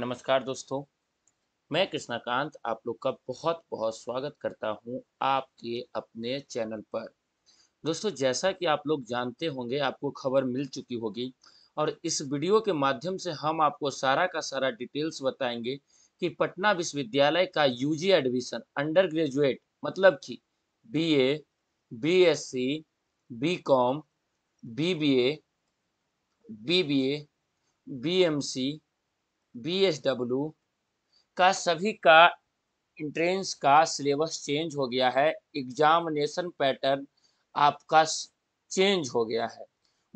नमस्कार दोस्तों मैं कृष्णाकांत आप लोग का बहुत बहुत स्वागत करता हूं आपके अपने चैनल पर दोस्तों जैसा कि आप लोग जानते होंगे आपको खबर मिल चुकी होगी और इस वीडियो के माध्यम से हम आपको सारा का सारा डिटेल्स बताएंगे कि पटना विश्वविद्यालय का यूजी एडमिशन अंडर ग्रेजुएट मतलब कि B B A B M C W का सभी का इंट्रेंस का सिलेबस चेंज हो गया है एग्जामिनेशन पैटर्न आपका चेंज हो गया है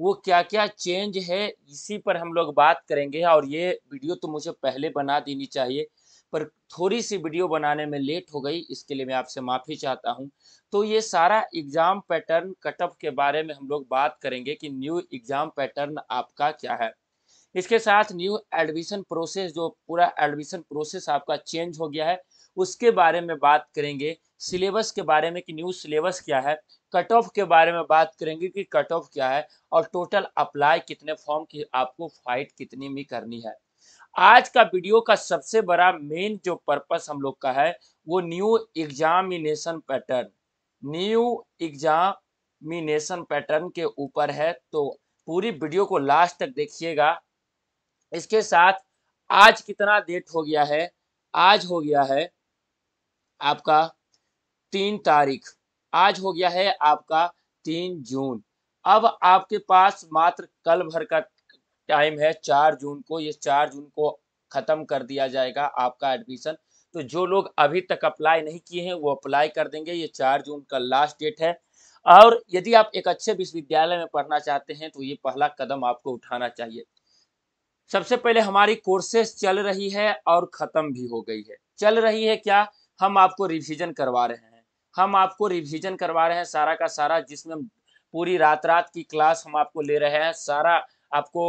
वो क्या क्या चेंज है इसी पर हम लोग बात करेंगे और ये वीडियो तो मुझे पहले बना देनी चाहिए पर थोड़ी सी वीडियो बनाने में लेट हो गई इसके लिए मैं आपसे माफ़ी चाहता हूँ तो ये सारा एग्ज़ाम पैटर्न कटअप के बारे में हम लोग बात करेंगे कि न्यू एग्ज़ाम पैटर्न आपका क्या है इसके साथ न्यू एडमिशन प्रोसेस जो पूरा एडमिशन प्रोसेस आपका चेंज हो गया है उसके बारे में बात करेंगे सिलेबस के बारे में कि न्यू सिलेबस क्या है कट ऑफ के बारे में बात करेंगे कि कट ऑफ क्या है और टोटल अप्लाई कितने फॉर्म की आपको फाइट कितनी में करनी है आज का वीडियो का सबसे बड़ा मेन जो पर्पस हम लोग का है वो new examination pattern new examination pattern के ऊपर है तो पूरी वीडियो को लास्ट तक देखिएगा इसके साथ आज कितना डेट हो गया है आज हो गया है आपका तीन तारीख आज हो गया है आपका तीन जून अब आपके पास मात्र कल भर का टाइम है चार जून को ये चार जून को खत्म कर दिया जाएगा आपका एडमिशन तो जो लोग अभी तक अप्लाई नहीं किए हैं वो अप्लाई कर देंगे ये चार जून का लास्ट डेट है और यदि आप एक अच्छे विश्वविद्यालय में पढ़ना चाहते हैं तो ये पहला कदम आपको उठाना चाहिए सबसे पहले हमारी कोर्सेस चल रही है और ख़त्म भी हो गई है चल रही है क्या हम आपको रिवीजन करवा रहे हैं हम आपको रिवीजन करवा रहे हैं सारा का सारा जिसमें पूरी रात रात की क्लास हम आपको ले रहे हैं सारा आपको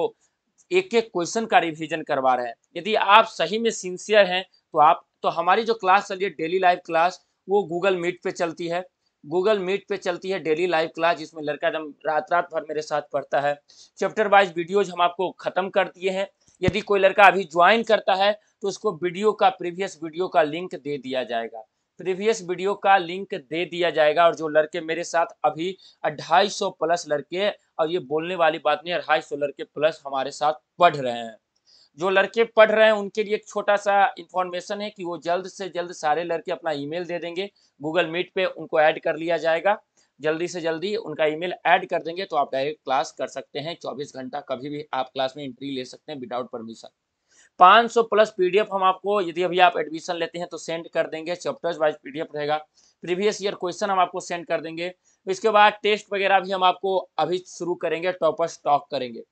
एक एक क्वेश्चन का रिवीजन करवा रहे हैं यदि आप सही में सिंसियर हैं तो आप तो हमारी जो क्लास चल रही है डेली लाइव क्लास वो गूगल मीट पे चलती है गूगल मीट पे चलती है डेली लाइव क्लास जिसमें लड़का एकदम रात रात भर मेरे साथ पढ़ता है चैप्टर वाइज वीडियोज हम आपको ख़त्म कर दिए हैं यदि कोई लड़का अभी ज्वाइन करता है तो उसको वीडियो का प्रीवियस वीडियो का लिंक दे दिया जाएगा प्रीवियस वीडियो का लिंक दे दिया जाएगा और जो लड़के मेरे साथ अभी अढ़ाई सौ प्लस लड़के और ये बोलने वाली बात नहीं अढ़ाई सौ लड़के प्लस हमारे साथ पढ़ रहे हैं जो लड़के पढ़ रहे हैं उनके लिए एक छोटा सा इन्फॉर्मेशन है कि वो जल्द से जल्द सारे लड़के अपना ईमेल दे देंगे गूगल मीट पे उनको ऐड कर लिया जाएगा जल्दी से जल्दी उनका ईमेल ऐड कर देंगे तो आप डायरेक्ट क्लास कर सकते हैं 24 घंटा कभी भी आप क्लास में एंट्री ले सकते हैं विदाउट परमिशन 500 प्लस पीडीएफ हम आपको यदि अभी आप एडमिशन लेते हैं तो सेंड कर देंगे चैप्टर्स वाइज पीडीएफ रहेगा प्रीवियस ईयर क्वेश्चन हम आपको सेंड कर देंगे इसके बाद टेस्ट वगैरह भी हम आपको अभी शुरू करेंगे टॉपर्स टॉक करेंगे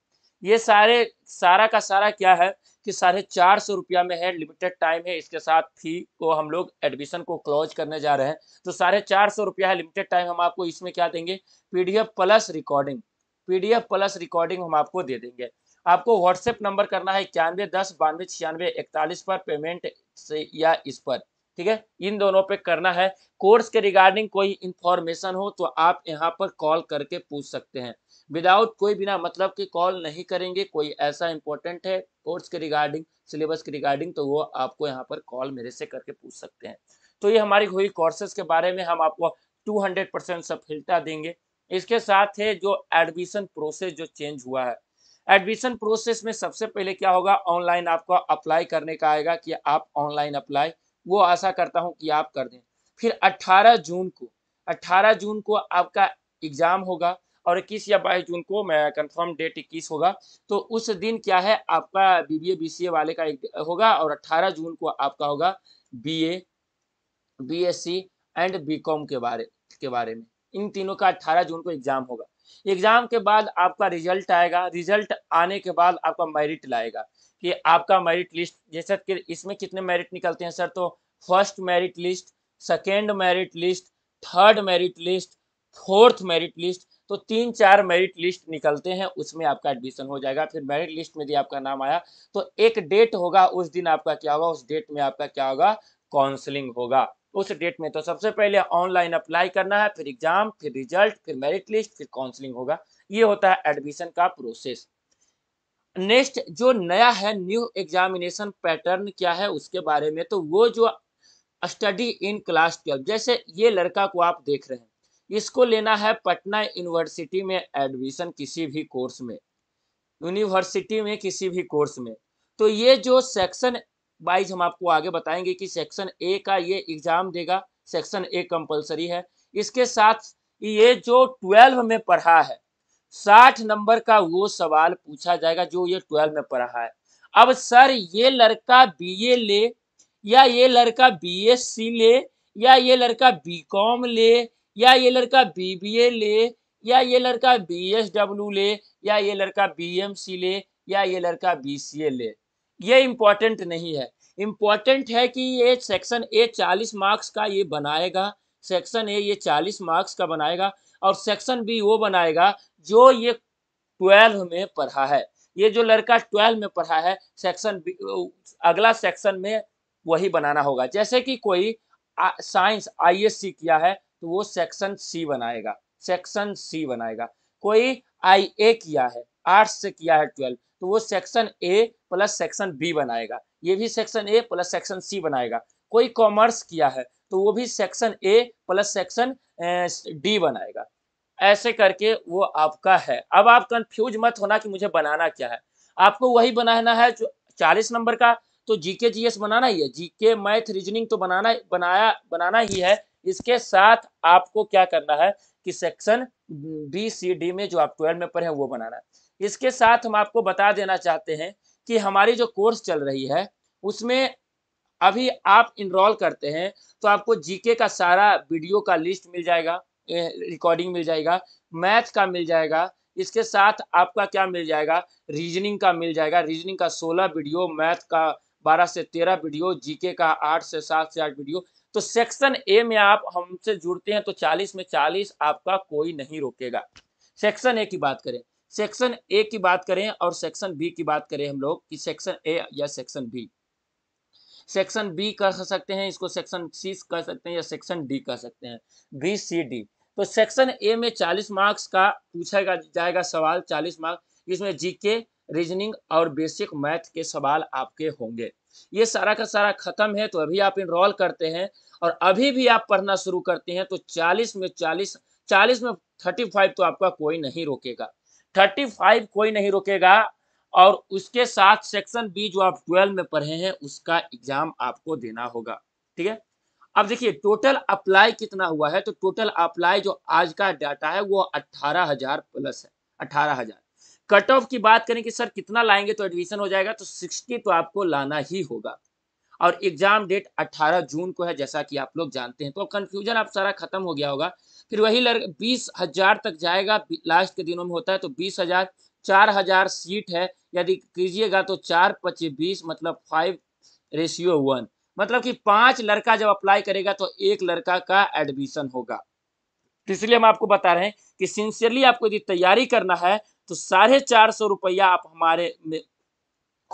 ये सारे सारा का सारा क्या है कि साढ़े चार सौ रुपया में है लिमिटेड टाइम है इसके साथ फी को हम लोग एडमिशन को क्लोज करने जा रहे हैं तो साढ़े चार सौ रुपया है लिमिटेड टाइम हम आपको इसमें क्या देंगे PDF plus recording PDF plus recording हम आपको दे देंगे आपको व्हाट्सएप नंबर करना है इक्यानवे दस बानवे छियानवे इकतालीस पर पेमेंट से या इस पर ठीक है इन दोनों पे करना है कोर्स के रिगार्डिंग कोई इंफॉर्मेशन हो तो आप यहाँ पर कॉल करके पूछ सकते हैं विदाउट कोई बिना मतलब कि कॉल नहीं करेंगे कोई ऐसा इंपॉर्टेंट है कोर्स के रिगार्डिंग सिलेबस के रिगार्डिंग तो वो आपको यहाँ पर कॉल मेरे से करके पूछ सकते हैं तो ये हमारी हुई कोर्सेज के बारे में हम आपको 200 परसेंट सफलता देंगे इसके साथ है जो एडमिशन प्रोसेस जो चेंज हुआ है एडमिशन प्रोसेस में सबसे पहले क्या होगा ऑनलाइन आपको अप्लाई करने का आएगा कि आप ऑनलाइन अप्लाई वो आशा करता हूँ कि आप कर दें फिर 18 जून को 18 जून को आपका एग्ज़ाम होगा और 21 या 22 जून को मैं कंफर्म डेट 21 होगा तो उस दिन क्या है आपका बीबीए बीसीए वाले का होगा और 18 जून को आपका होगा बीए बीएससी एंड बीकॉम के बारे के बारे में इन तीनों का 18 जून को एग्ज़ाम होगा एग्ज़ाम के बाद आपका रिजल्ट आएगा रिजल्ट आने के बाद आपका मेरिट लाएगा कि आपका मेरिट लिस्ट जैसा कि इसमें कितने मेरिट निकलते हैं सर तो first merit list second merit list third merit list fourth merit list तो तीन चार मेरिट लिस्ट निकलते हैं उसमें आपका एडमिशन हो जाएगा फिर मेरिट लिस्ट में यदि आपका नाम आया तो एक डेट होगा उस दिन आपका क्या होगा उस डेट में आपका क्या होगा काउंसलिंग होगा उस डेट में तो सबसे पहले ऑनलाइन अप्लाई करना है फिर एग्जाम फिर रिजल्ट फिर मेरिट लिस्ट फिर काउंसलिंग होगा ये होता है एडमिशन का प्रोसेस नेक्स्ट जो नया है न्यू एग्जामिनेशन पैटर्न क्या है उसके बारे में तो वो जो स्टडी इन क्लास ट्वेल्व जैसे ये लड़का को आप देख रहे हैं इसको लेना है पटना यूनिवर्सिटी में एडमिशन किसी भी कोर्स में यूनिवर्सिटी में किसी भी कोर्स में तो ये जो सेक्शन वाइज हम आपको आगे बताएंगे कि सेक्शन ए का ये एग्जाम देगा सेक्शन ए कंपलसरी है इसके साथ ये जो ट्वेल्व में पढ़ा है साठ नंबर का वो सवाल पूछा जाएगा जो ये ट्वेल्व में पढ़ा है अब सर ये लड़का बीए ले या ये लड़का बीएससी ले या ये लड़का बीकॉम ले या ये लड़का बीबीए ले या ये लड़का बीएसडब्ल्यू ले या ये लड़का बीएमसी ले या ये लड़का बीसीए ले ये इम्पोर्टेंट नहीं है इम्पोर्टेंट है कि ये सेक्शन ए चालीस मार्क्स का ये बनाएगा सेक्शन ए ये चालीस मार्क्स का बनाएगा और सेक्शन बी वो बनाएगा जो ये ट्वेल्व में पढ़ा है ये जो लड़का ट्वेल्व में पढ़ा है सेक्शन अगला सेक्शन में वही बनाना होगा जैसे कि कोई साइंस आईएससी किया है तो वो सेक्शन सी बनाएगा सेक्शन सी बनाएगा कोई आई ए किया है आर्ट्स से किया है ट्वेल्व तो वो section A plus section B बनाएगा ये भी section A plus section C बनाएगा कोई कॉमर्स किया है तो वो भी section A plus section D बनाएगा ऐसे करके वो आपका है अब आप कंफ्यूज मत होना कि मुझे बनाना क्या है आपको वही बनाना है जो चालीस नंबर का तो जीके जीएस बनाना ही है जीके मैथ रीजनिंग तो बनाना बनाया बनाना ही है इसके साथ आपको क्या करना है कि सेक्शन बी सी डी में जो आप ट्वेल्व में पढ़े वो बनाना है इसके साथ हम आपको बता देना चाहते हैं कि हमारी जो कोर्स चल रही है उसमें अभी आप इनरोल करते हैं तो आपको जीके का सारा वीडियो का लिस्ट मिल जाएगा रिकॉर्डिंग मिल जाएगा मैथ का मिल जाएगा इसके साथ आपका क्या मिल जाएगा रीजनिंग का मिल जाएगा रीजनिंग का सोलह वीडियो मैथ का बारह से तेरह वीडियो जीके का आठ से सात से आठ वीडियो तो सेक्शन ए में आप हमसे जुड़ते हैं तो चालीस में चालीस आपका कोई नहीं रोकेगा सेक्शन ए की बात करें सेक्शन ए की बात करें और सेक्शन बी की बात करें हम लोग कि सेक्शन ए या सेक्शन बी सेक्शन बी कह सकते हैं इसको सेक्शन सी कह सकते हैं या सेक्शन डी कह सकते हैं बी सी डी तो सेक्शन ए में 40 मार्क्स का पूछा जाएगा सवाल 40 मार्क्स इसमें जीके रीजनिंग और बेसिक मैथ के सवाल आपके होंगे ये सारा का सारा खत्म है तो अभी आप इनरोल करते हैं और अभी भी आप पढ़ना शुरू करते हैं तो 40 में 40 40 में 35 तो आपका कोई नहीं रोकेगा 35 कोई नहीं रोकेगा और उसके साथ सेक्शन बी जो आप ट्वेल्व में पढ़े हैं उसका एग्जाम आपको देना होगा ठीक है अब देखिए टोटल अप्लाई कितना हुआ है तो टोटल अप्लाई जो आज का डाटा है वो अट्ठारह हजार प्लस है अट्ठारह हजार कट ऑफ की बात करें कि सर कितना लाएंगे तो एडमिशन हो जाएगा तो सिक्सटी तो आपको लाना ही होगा और एग्जाम डेट अट्ठारह जून को है जैसा कि आप लोग जानते हैं तो कंफ्यूजन आप सारा खत्म हो गया होगा फिर वही लड़ बीस हजार तक जाएगा लास्ट के दिनों में होता है तो बीस हजार चार हजार सीट है यदि कीजिएगा तो चार पच्चीस बीस मतलब फाइव रेशियो वन मतलब कि पांच लड़का जब अप्लाई करेगा तो एक लड़का का एडमिशन होगा तो इसलिए हम आपको बता रहे हैं कि सिंसियरली आपको यदि तैयारी करना है तो साढ़े चार सौ रुपया आप हमारे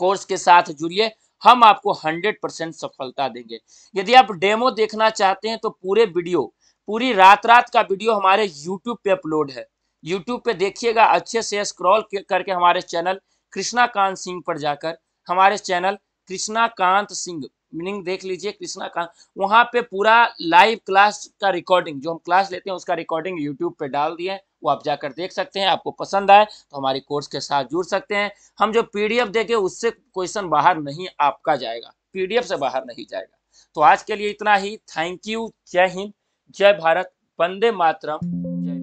कोर्स के साथ जुड़िए हम आपको हंड्रेड परसेंट सफलता देंगे यदि आप डेमो देखना चाहते हैं तो पूरे वीडियो पूरी रात रात का वीडियो हमारे यूट्यूब पे अपलोड है यूट्यूब पे देखिएगा अच्छे से स्क्रॉल करके हमारे चैनल कृष्णा कांत सिंह पर जाकर हमारे चैनल कृष्णा कांत सिंह मीनिंग देख लीजिए कृष्णा कांत वहाँ पे पूरा लाइव क्लास का रिकॉर्डिंग जो हम क्लास लेते हैं उसका रिकॉर्डिंग यूट्यूब पे डाल दिए हैं वो आप जाकर देख सकते हैं आपको पसंद आए तो हमारे कोर्स के साथ जुड़ सकते हैं हम जो पीडीएफ देंगे उससे क्वेश्चन बाहर नहीं आपका जाएगा पीडीएफ से बाहर नहीं जाएगा तो आज के लिए इतना ही थैंक यू जय हिंद जय भारत वंदे मातरम जय